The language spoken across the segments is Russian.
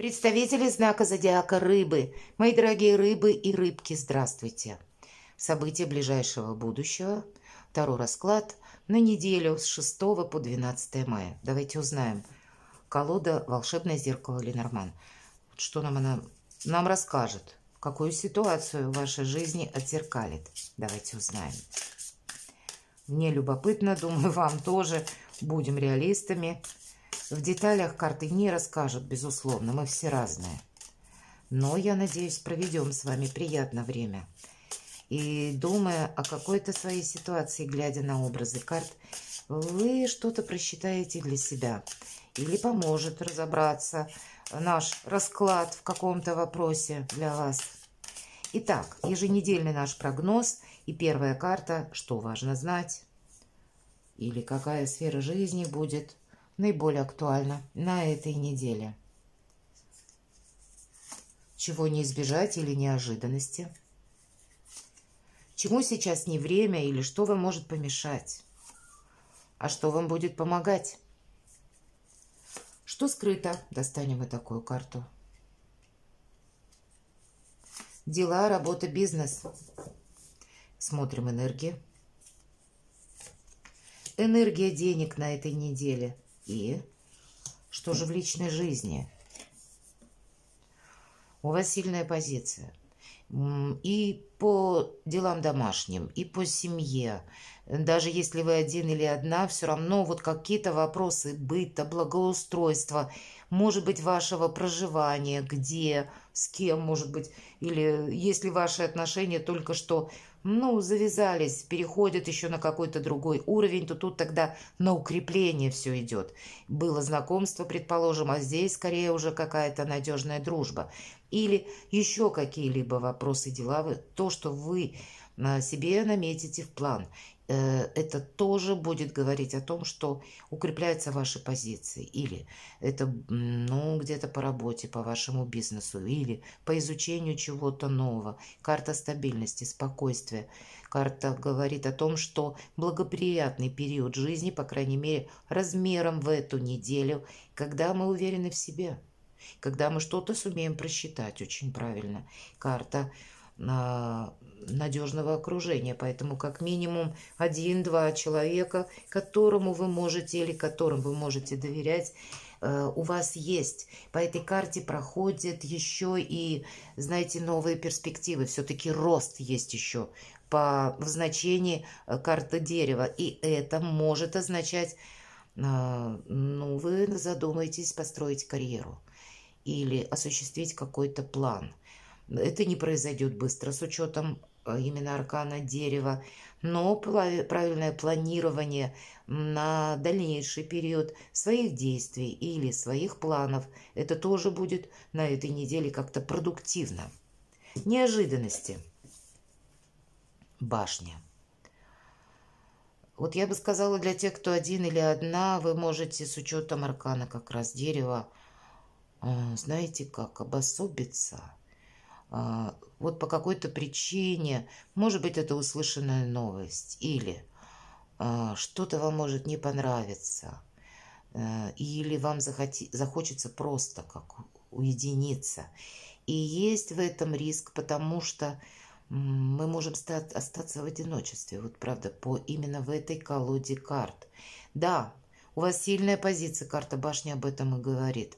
Представители знака зодиака рыбы. Мои дорогие рыбы и рыбки, здравствуйте. События ближайшего будущего. Второй расклад на неделю с 6 по 12 мая. Давайте узнаем. Колода «Волшебное зеркало Ленорман». Что нам она нам расскажет? Какую ситуацию в вашей жизни отзеркалит? Давайте узнаем. Мне любопытно, думаю, вам тоже. Будем реалистами. В деталях карты не расскажут, безусловно, мы все разные. Но, я надеюсь, проведем с вами приятное время. И думая о какой-то своей ситуации, глядя на образы карт, вы что-то просчитаете для себя. Или поможет разобраться наш расклад в каком-то вопросе для вас. Итак, еженедельный наш прогноз и первая карта «Что важно знать?» Или какая сфера жизни будет наиболее актуально на этой неделе. Чего не избежать или неожиданности? Чему сейчас не время или что вам может помешать? А что вам будет помогать? Что скрыто? Достанем и такую карту. Дела, работа, бизнес. Смотрим энергии. Энергия денег на этой неделе – и что же в личной жизни? У вас сильная позиция. И по делам домашним, и по семье. Даже если вы один или одна, все равно вот какие-то вопросы быта, благоустройства, может быть, вашего проживания, где, с кем, может быть, или если ваши отношения только что ну, завязались, переходят еще на какой-то другой уровень, то тут тогда на укрепление все идет. Было знакомство, предположим, а здесь скорее уже какая-то надежная дружба. Или еще какие-либо вопросы деловые. То, что вы себе наметите в план. Э, это тоже будет говорить о том, что укрепляются ваши позиции. Или это ну, где-то по работе, по вашему бизнесу, или по изучению чего-то нового. Карта стабильности, спокойствия. Карта говорит о том, что благоприятный период жизни, по крайней мере, размером в эту неделю, когда мы уверены в себе, когда мы что-то сумеем просчитать очень правильно. Карта а, надежного окружения, поэтому как минимум один-два человека, которому вы можете или которым вы можете доверять, э, у вас есть. По этой карте проходят еще и, знаете, новые перспективы. Все-таки рост есть еще по, в значении э, карты дерева. И это может означать, э, ну, вы задумаетесь построить карьеру или осуществить какой-то план. Это не произойдет быстро с учетом а, именно аркана дерева, но правильное планирование на дальнейший период своих действий или своих планов, это тоже будет на этой неделе как-то продуктивно. Неожиданности. Башня. Вот я бы сказала, для тех, кто один или одна, вы можете с учетом аркана как раз дерева, а, знаете как, обособиться – а, вот по какой-то причине, может быть, это услышанная новость, или а, что-то вам может не понравиться, э, или вам захоти, захочется просто как уединиться. И есть в этом риск, потому что мы можем стать, остаться в одиночестве, вот правда, по именно в этой колоде карт. Да, у вас сильная позиция, карта башни об этом и говорит,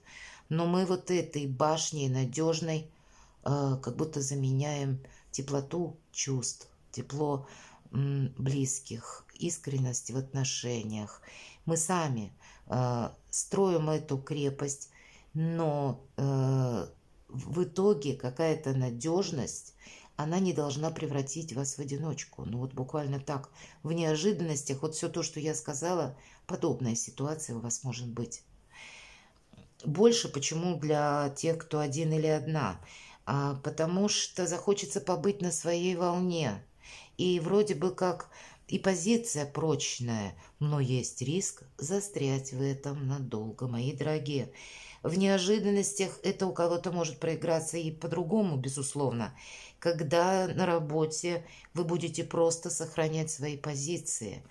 но мы вот этой башней надежной – а, как будто заменяем теплоту чувств, тепло близких, искренность в отношениях. Мы сами а, строим эту крепость, но э, в итоге какая-то надежность, она не должна превратить вас в одиночку. Ну вот буквально так, в неожиданностях, вот все то, что я сказала, подобная ситуация у вас может быть. Больше почему для тех, кто один или одна – а потому что захочется побыть на своей волне. И вроде бы как и позиция прочная, но есть риск застрять в этом надолго, мои дорогие. В неожиданностях это у кого-то может проиграться и по-другому, безусловно, когда на работе вы будете просто сохранять свои позиции.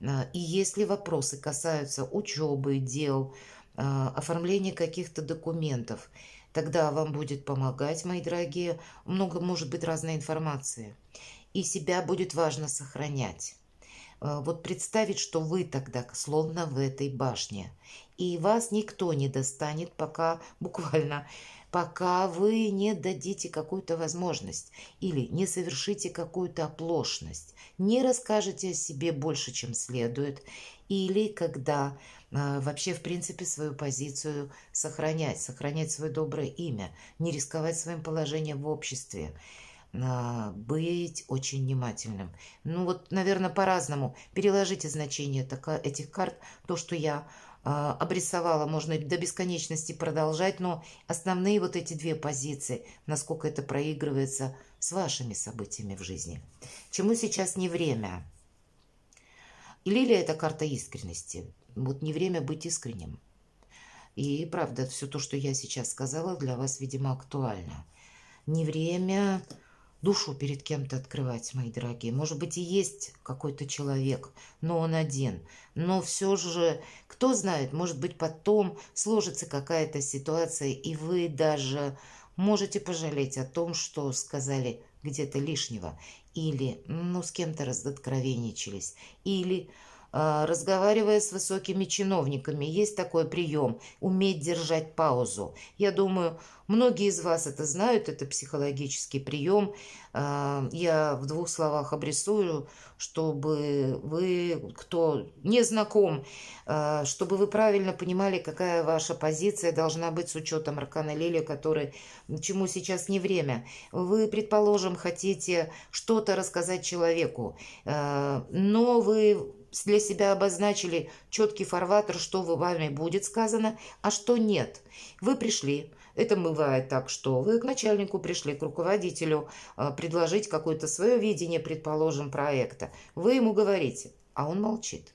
А, и если вопросы касаются учебы, дел, а, оформления каких-то документов – Тогда вам будет помогать, мои дорогие, много может быть разной информации. И себя будет важно сохранять. Э, вот представить, что вы тогда словно в этой башне. И вас никто не достанет, пока буквально пока вы не дадите какую-то возможность или не совершите какую-то оплошность, не расскажете о себе больше, чем следует, или когда а, вообще, в принципе, свою позицию сохранять, сохранять свое доброе имя, не рисковать своим положением в обществе, а, быть очень внимательным. Ну вот, наверное, по-разному. Переложите значение этих карт, то, что я а, обрисовала, можно до бесконечности продолжать, но основные вот эти две позиции, насколько это проигрывается с вашими событиями в жизни. Чему сейчас не время – Лилия, это карта искренности? Вот не время быть искренним. И правда, все то, что я сейчас сказала, для вас, видимо, актуально. Не время душу перед кем-то открывать, мои дорогие. Может быть, и есть какой-то человек, но он один. Но все же, кто знает, может быть, потом сложится какая-то ситуация, и вы даже можете пожалеть о том, что сказали где-то лишнего или ну, с кем-то разоткровенничались, или а, разговаривая с высокими чиновниками. Есть такой прием – уметь держать паузу. Я думаю, многие из вас это знают, это психологический прием. А, я в двух словах обрисую, чтобы вы, кто не знаком, а, чтобы вы правильно понимали, какая ваша позиция должна быть с учетом Аркана Лили, который, чему сейчас не время. Вы, предположим, хотите что-то рассказать человеку, но вы для себя обозначили четкий фарватер, что вами будет сказано, а что нет. Вы пришли, это бывает так, что вы к начальнику пришли, к руководителю, э, предложить какое-то свое видение, предположим, проекта. Вы ему говорите, а он молчит.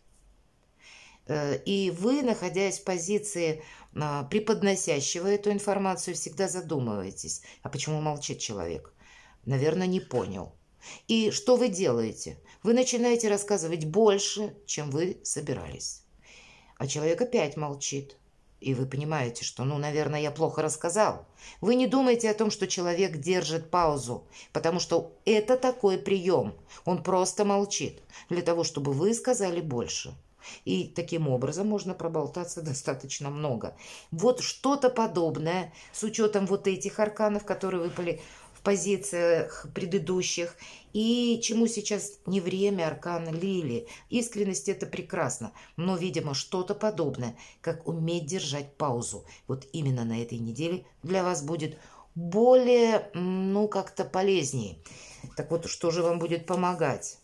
Э, и вы, находясь в позиции э, преподносящего эту информацию, всегда задумываетесь, а почему молчит человек? Наверное, не понял – и что вы делаете? Вы начинаете рассказывать больше, чем вы собирались. А человек опять молчит. И вы понимаете, что, ну, наверное, я плохо рассказал. Вы не думаете о том, что человек держит паузу, потому что это такой прием. Он просто молчит для того, чтобы вы сказали больше. И таким образом можно проболтаться достаточно много. Вот что-то подобное с учетом вот этих арканов, которые выпали позициях предыдущих. И чему сейчас не время аркана Лили. Искренность это прекрасно, но, видимо, что-то подобное, как уметь держать паузу. Вот именно на этой неделе для вас будет более, ну, как-то полезнее. Так вот, что же вам будет помогать?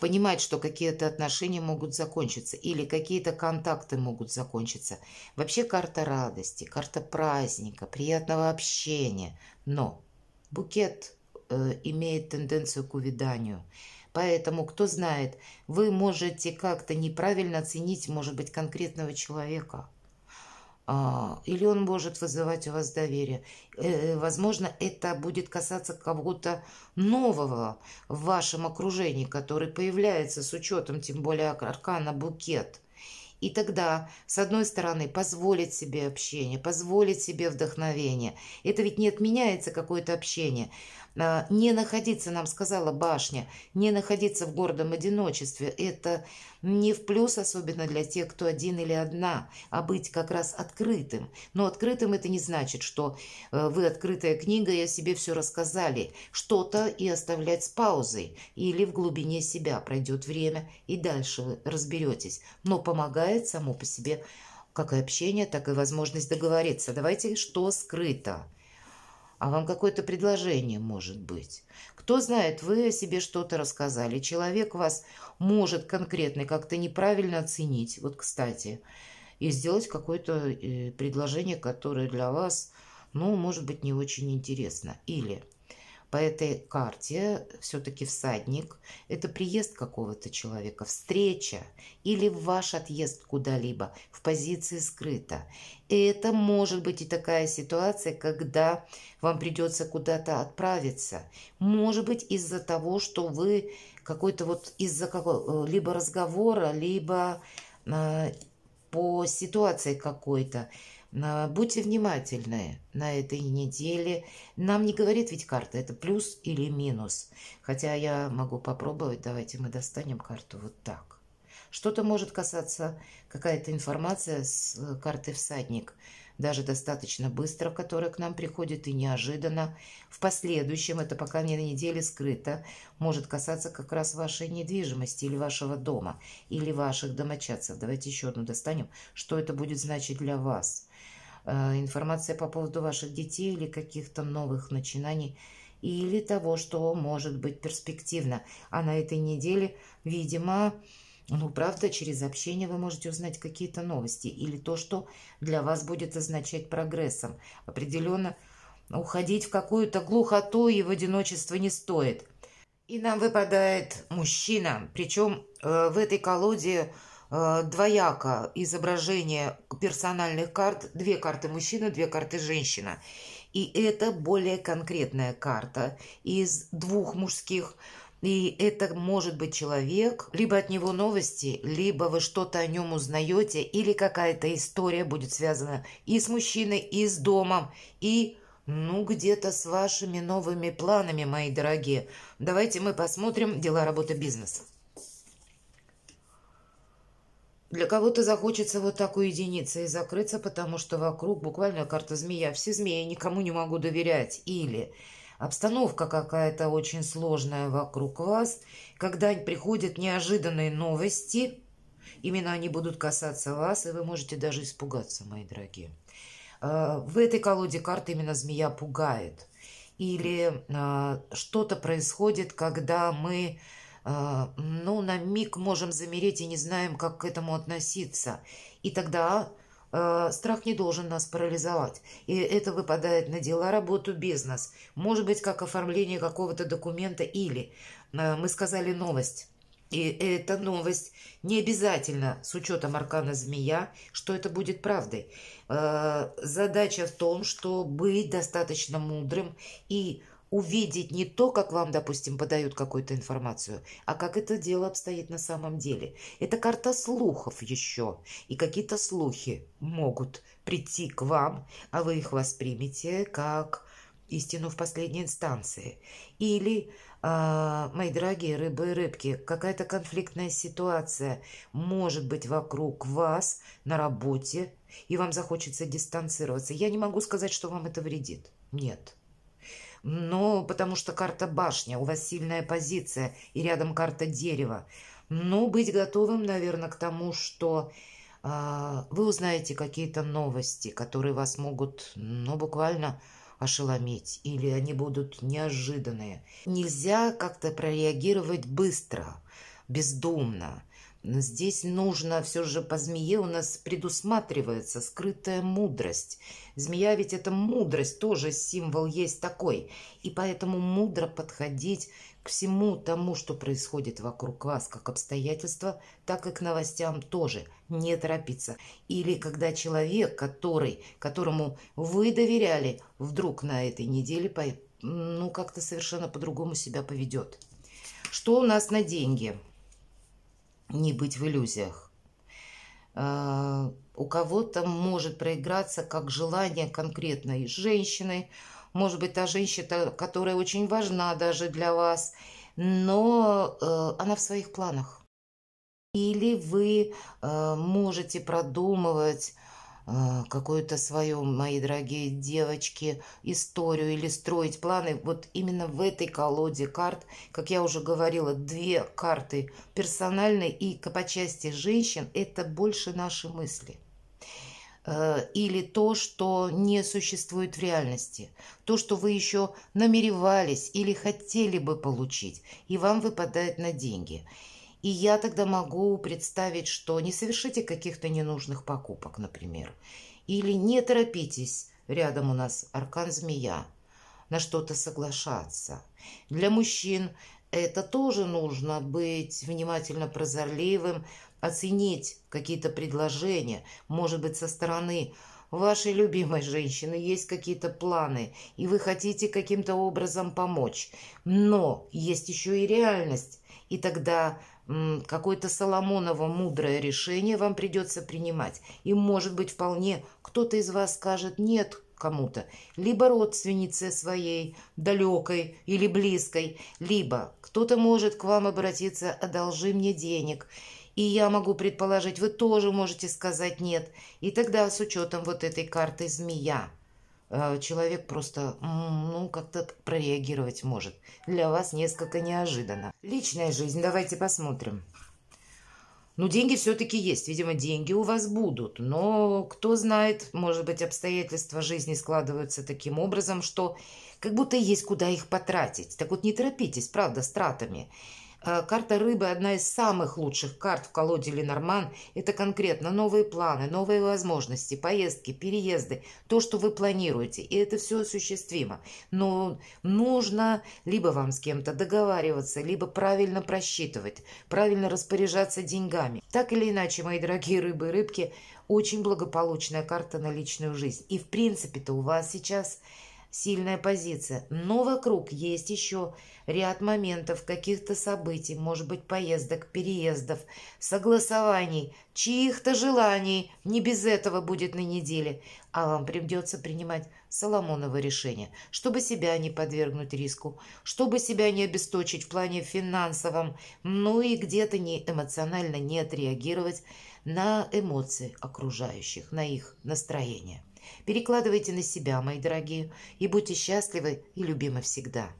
понимать, что какие-то отношения могут закончиться или какие-то контакты могут закончиться. Вообще карта радости, карта праздника, приятного общения. Но букет э, имеет тенденцию к увяданию. Поэтому, кто знает, вы можете как-то неправильно оценить, может быть, конкретного человека – а, или он может вызывать у вас доверие. Э, э, возможно, это будет касаться кого-то нового в вашем окружении, который появляется с учетом, тем более аркана букет. И тогда, с одной стороны, позволить себе общение, позволить себе вдохновение. Это ведь не отменяется какое-то общение. А, не находиться, нам сказала башня, не находиться в гордом одиночестве, это не в плюс, особенно для тех, кто один или одна, а быть как раз открытым. Но открытым это не значит, что э, вы открытая книга и о себе все рассказали. Что-то и оставлять с паузой или в глубине себя пройдет время, и дальше вы разберетесь. Но помогать предлагает само по себе как и общение, так и возможность договориться. Давайте, что скрыто. А вам какое-то предложение может быть. Кто знает, вы о себе что-то рассказали. Человек вас может конкретно как-то неправильно оценить. Вот, кстати, и сделать какое-то э, предложение, которое для вас, ну, может быть, не очень интересно. Или по этой карте все-таки всадник – это приезд какого-то человека, встреча или ваш отъезд куда-либо в позиции скрыто. И это может быть и такая ситуация, когда вам придется куда-то отправиться. Может быть из-за того, что вы какой-то вот из-за какого-либо э, разговора, либо э, по ситуации какой-то – Будьте внимательны на этой неделе. Нам не говорит ведь карта, это плюс или минус. Хотя я могу попробовать. Давайте мы достанем карту вот так. Что-то может касаться, какая-то информация с э, карты «Всадник», даже достаточно быстро, которая к нам приходит и неожиданно. В последующем, это пока не на неделе скрыто, может касаться как раз вашей недвижимости или вашего дома, или ваших домочадцев. Давайте еще одну достанем. Что это будет значить для вас? Э, информация по поводу ваших детей или каких-то новых начинаний, или того, что может быть перспективно. А на этой неделе, видимо, ну, правда, через общение вы можете узнать какие-то новости или то, что для вас будет означать прогрессом. Определенно, уходить в какую-то глухоту и в одиночество не стоит. И нам выпадает мужчина, причем э, в этой колоде Э, двояко изображение персональных карт. Две карты мужчина, две карты женщина. И это более конкретная карта из двух мужских. И это может быть человек, либо от него новости, либо вы что-то о нем узнаете, или какая-то история будет связана и с мужчиной, и с домом, и ну, где-то с вашими новыми планами, мои дорогие. Давайте мы посмотрим дела работы бизнеса. Для кого-то захочется вот так уединиться и закрыться, потому что вокруг буквально карта змея. Все змеи, никому не могу доверять. Или обстановка какая-то очень сложная вокруг вас, когда приходят неожиданные новости, именно они будут касаться вас, и вы можете даже испугаться, мои дорогие. А, в этой колоде карт именно змея пугает. Или а, что-то происходит, когда мы а, ну, на миг можем замереть и не знаем, как к этому относиться. И тогда а, страх не должен нас парализовать. И это выпадает на дела, работу, бизнес. Может быть, как оформление какого-то документа или а, мы сказали новость. И эта новость не обязательно с учетом аркана змея, что это будет правдой. Задача в том, что быть достаточно мудрым и увидеть не то, как вам, допустим, подают какую-то информацию, а как это дело обстоит на самом деле. Это карта слухов еще, и какие-то слухи могут прийти к вам, а вы их воспримете как истину в последней инстанции. Или, э, мои дорогие рыбы и рыбки, какая-то конфликтная ситуация может быть вокруг вас на работе, и вам захочется дистанцироваться. Я не могу сказать, что вам это вредит. Нет. Но потому что карта башня, у вас сильная позиция, и рядом карта дерева. но ну, быть готовым, наверное, к тому, что э, вы узнаете какие-то новости, которые вас могут, ну, буквально ошеломить, или они будут неожиданные. Нельзя как-то прореагировать быстро, бездумно. Здесь нужно все же по змее у нас предусматривается скрытая мудрость. Змея ведь это мудрость, тоже символ есть такой. И поэтому мудро подходить к всему тому, что происходит вокруг вас, как обстоятельства, так и к новостям тоже. Не торопиться. Или когда человек, который, которому вы доверяли, вдруг на этой неделе ну, как-то совершенно по-другому себя поведет. Что у нас на деньги? не быть в иллюзиях. Э, у кого-то может проиграться как желание конкретной женщины, может быть, та женщина, которая очень важна даже для вас, но э, она в своих планах. Или вы э, можете продумывать а, какую-то свою, мои дорогие девочки, историю или строить планы. Вот именно в этой колоде карт, как я уже говорила, две карты персональной и по части женщин – это больше наши мысли э, или то, что не существует в реальности, то, что вы еще намеревались или хотели бы получить, и вам выпадает на деньги – и я тогда могу представить, что не совершите каких-то ненужных покупок, например. Или не торопитесь, рядом у нас аркан-змея, на что-то соглашаться. Для мужчин это тоже нужно быть внимательно прозорливым, оценить какие-то предложения, может быть, со стороны вашей любимой женщины есть какие-то планы, и вы хотите каким-то образом помочь. Но есть еще и реальность, и тогда какое-то Соломоново мудрое решение вам придется принимать. И, может быть, вполне кто-то из вас скажет «нет», кому-то, либо родственнице своей, далекой или близкой, либо кто-то может к вам обратиться «одолжи мне денег», и я могу предположить, вы тоже можете сказать «нет», и тогда с учетом вот этой карты «змея». Э, человек просто, ну, как-то прореагировать может. Для вас несколько неожиданно. Личная жизнь, давайте посмотрим. Ну, деньги все-таки есть. Видимо, деньги у вас будут. Но кто знает, может быть, обстоятельства жизни складываются таким образом, что как будто есть куда их потратить. Так вот, не торопитесь, правда, с тратами. А, карта рыбы – одна из самых лучших карт в колоде Ленорман. Это конкретно новые планы, новые возможности, поездки, переезды, то, что вы планируете. И это все осуществимо. Но нужно либо вам с кем-то договариваться, либо правильно просчитывать, правильно распоряжаться деньгами. Так или иначе, мои дорогие рыбы и рыбки, очень благополучная карта на личную жизнь. И в принципе-то у вас сейчас – сильная позиция. Но вокруг есть еще ряд моментов, каких-то событий, может быть, поездок, переездов, согласований, чьих-то желаний. Не без этого будет на неделе. А вам придется принимать Соломоново решение, чтобы себя не подвергнуть риску, чтобы себя не обесточить в плане финансовом, ну и где-то не эмоционально не отреагировать на эмоции окружающих, на их настроение. Перекладывайте на себя, мои дорогие, и будьте счастливы и любимы всегда.